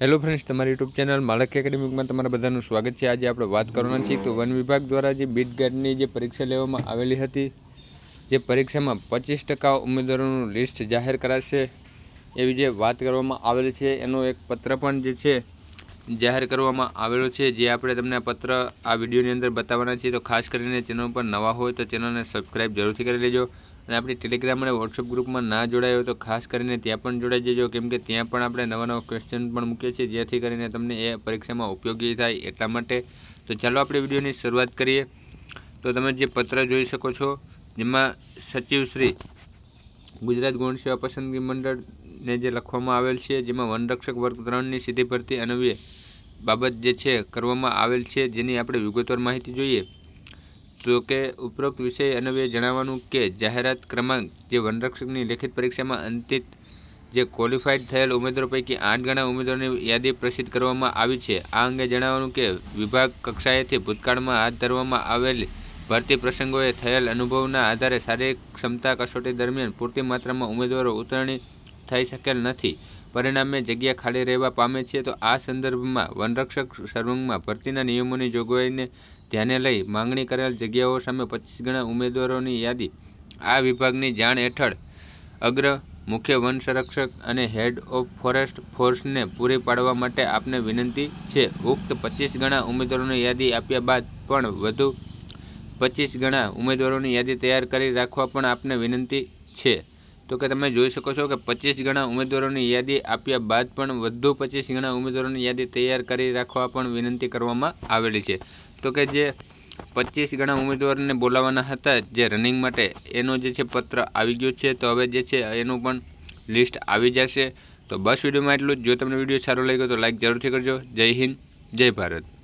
hello friends તમારી YouTube channel માલકી એકેડેમિકમાં તમારા બધાનું સ્વાગત છે આજે આપણે વાત કરવાના છીએ તો વન વિભાગ દ્વારા જે બીટ ગાર્ડની જે પરીક્ષા લેવામાં આવેલી હતી જે પરીક્ષામાં પચીસ ટકા ઉમેદવારોનું લિસ્ટ જાહેર કરાશે એવી જે વાત કરવામાં આવેલી છે એનો એક પત્ર પણ જે છે જાહેર કરવામાં આવેલો છે જે આપણે તમને પત્ર આ વિડીયોની અંદર બતાવવાના છીએ તો ખાસ કરીને ચેનલ પર નવા હોય તો ચેનલને સબસ્ક્રાઈબ જરૂરથી કરી લેજો અને આપણી ટેલિગ્રામ અને વોટ્સઅપ ગ્રુપમાં ના જોડાયો તો ખાસ કરીને ત્યાં પણ જોડાઈ જજો કેમકે ત્યાં પણ આપણે નવા નવા ક્વેશ્ચન પણ મૂકીએ છીએ જેથી કરીને તમને એ પરીક્ષામાં ઉપયોગી થાય એટલા માટે તો ચાલો આપણે વિડીયોની શરૂઆત કરીએ તો તમે જે પત્ર જોઈ શકો છો જેમાં સચિવશ્રી ગુજરાત ગૌણ સેવા પસંદગી મંડળને જે લખવામાં આવેલ છે જેમાં વનરક્ષક વર્ગ ત્રણની સીધી ભરતી અન્વયે બાબત જે છે કરવામાં આવેલ છે જેની આપણે વિગતવાર માહિતી જોઈએ તો કે ઉપરોક્ત વિષય અનવે જણાવવાનું કે જાહેરાત ક્રમાંક જે વનરક્ષકની લેખિત પરીક્ષામાં અંતિત જે ક્વોલિફાઈડ થયેલ ઉમેદવારો પૈકી આઠ ગણા ઉમેદવારોની યાદી પ્રસિદ્ધ કરવામાં આવી છે આ અંગે જણાવવાનું કે વિભાગ કક્ષાએથી ભૂતકાળમાં હાથ ધરવામાં આવેલ ભરતી પ્રસંગોએ થયેલ અનુભવના આધારે શારીરિક ક્ષમતા કસોટી દરમિયાન પૂરતી માત્રામાં ઉમેદવારો ઉતરણી થઈ શકેલ નથી પરિણામે જગ્યા ખાલી રહેવા પામે છે તો આ સંદર્ભમાં વનરક્ષક સર્વંગમાં ભરતીના નિયમોની જોગવાઈને ધ્યાને લઈ માંગણી કરેલ જગ્યાઓ સામે પચીસ ગણા ઉમેદવારોની યાદી આ વિભાગની જાણ હેઠળ અગ્ર મુખ્ય વન સંરક્ષક અને હેડ ઓફ ફોરેસ્ટ ફોર્સને પૂરી પાડવા માટે આપને વિનંતી છે ઉક્ત પચીસ ગણા ઉમેદવારોની યાદી આપ્યા બાદ પણ વધુ પચીસ ગણા ઉમેદવારોની યાદી તૈયાર કરી રાખવા પણ આપને વિનંતી છે તો કે તમે જોઈ શકો છો કે પચીસ ગણા ઉમેદવારોની યાદી આપ્યા બાદ પણ વધુ પચીસ ગણા ઉમેદવારોની યાદી તૈયાર કરી રાખવા પણ વિનંતી કરવામાં આવેલી છે તો કે જે પચીસ ગણા ઉમેદવારોને બોલાવવાના હતા જે રનિંગ માટે એનો જે છે પત્ર આવી ગયો છે તો હવે જે છે એનું પણ લિસ્ટ આવી જશે તો બસ વિડીયોમાં એટલું જ જો તમને વિડીયો સારો લાગ્યો તો લાઇક જરૂરથી કરજો જય હિન્દ જય ભારત